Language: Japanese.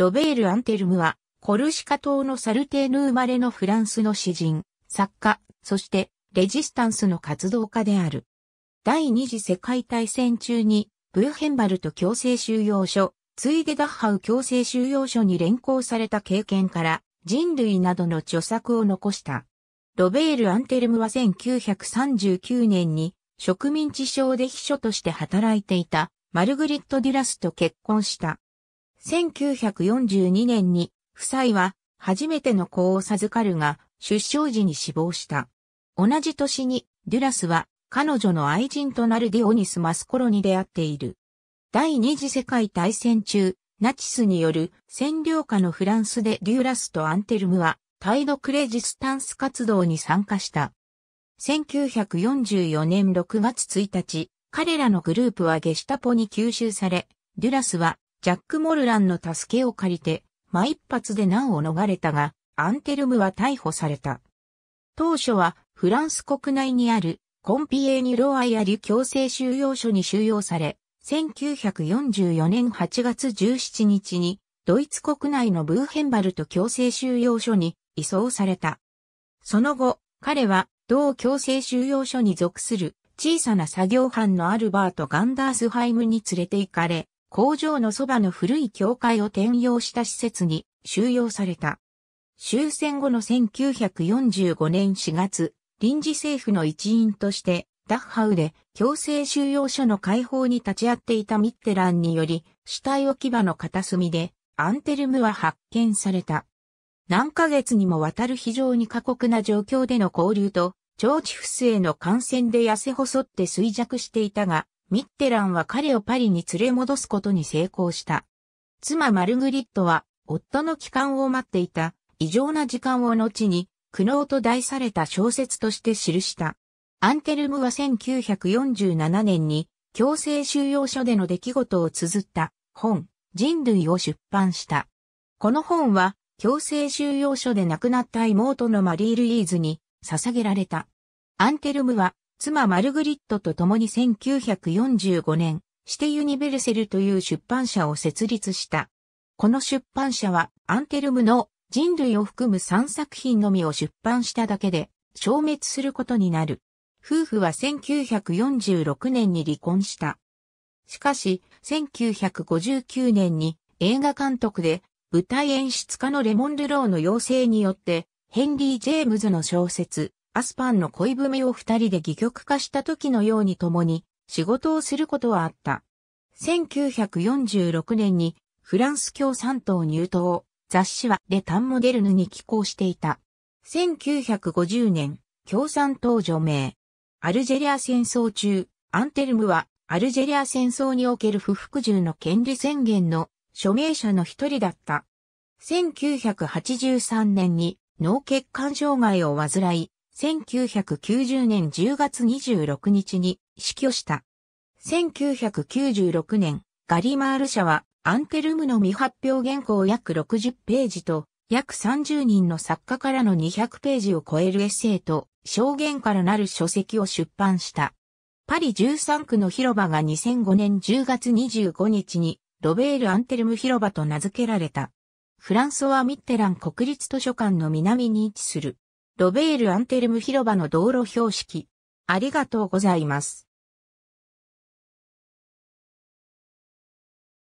ロベール・アンテルムは、コルシカ島のサルテーヌ生まれのフランスの詩人、作家、そしてレジスタンスの活動家である。第二次世界大戦中に、ブーヘンバルト強制収容所、ついでダッハウ強制収容所に連行された経験から、人類などの著作を残した。ロベール・アンテルムは1939年に植民地商で秘書として働いていたマルグリット・デュラスと結婚した。1942年に、夫妻は初めての子を授かるが、出生時に死亡した。同じ年に、デュラスは彼女の愛人となるディオニス・マスコロに出会っている。第二次世界大戦中、ナチスによる占領下のフランスでデュラスとアンテルムは、タイドクレジスタンス活動に参加した。1944年6月1日、彼らのグループはゲシュタポに吸収され、デュラスはジャック・モルランの助けを借りて、間一発で難を逃れたが、アンテルムは逮捕された。当初はフランス国内にあるコンピエーニュ・ロアイアリ強制収容所に収容され、1944年8月17日にドイツ国内のブーヘンバルト強制収容所に移送された。その後、彼は同強制収容所に属する小さな作業班のアルバート・ガンダースハイムに連れて行かれ、工場のそばの古い教会を転用した施設に収容された。終戦後の1945年4月、臨時政府の一員として、ダッハウで強制収容所の解放に立ち会っていたミッテランにより、死体置き場の片隅で、アンテルムは発見された。何ヶ月にもわたる非常に過酷な状況での交流と、長チ不正の感染で痩せ細って衰弱していたが、ミッテランは彼をパリに連れ戻すことに成功した。妻マルグリットは、夫の帰還を待っていた、異常な時間を後に、苦悩と題された小説として記した。アンテルムは1947年に、強制収容所での出来事を綴った本、人類を出版した。この本は、強制収容所で亡くなった妹のマリー・ルイーズに捧げられた。アンテルムは妻マルグリットと共に1945年、してユニベルセルという出版社を設立した。この出版社はアンテルムの人類を含む3作品のみを出版しただけで消滅することになる。夫婦は1946年に離婚した。しかし、1959年に映画監督で舞台演出家のレモン・ルローの要請によってヘンリー・ジェームズの小説アスパンの恋文を二人で戯曲化した時のように共に仕事をすることはあった。1946年にフランス共産党入党、雑誌はレタンモデルヌに寄稿していた。1950年、共産党除名。アルジェリア戦争中、アンテルムはアルジェリア戦争における不服従の権利宣言の署名者の一人だった。1983年に脳血管障害を患い、1990年10月26日に死去した。1996年、ガリマール社はアンテルムの未発表原稿約60ページと、約30人の作家からの200ページを超えるエッセイと、証言からなる書籍を出版した。パリ13区の広場が2005年10月25日にロベール・アンテルム広場と名付けられた。フランソワ・ミッテラン国立図書館の南に位置するロベール・アンテルム広場の道路標識。ありがとうございます。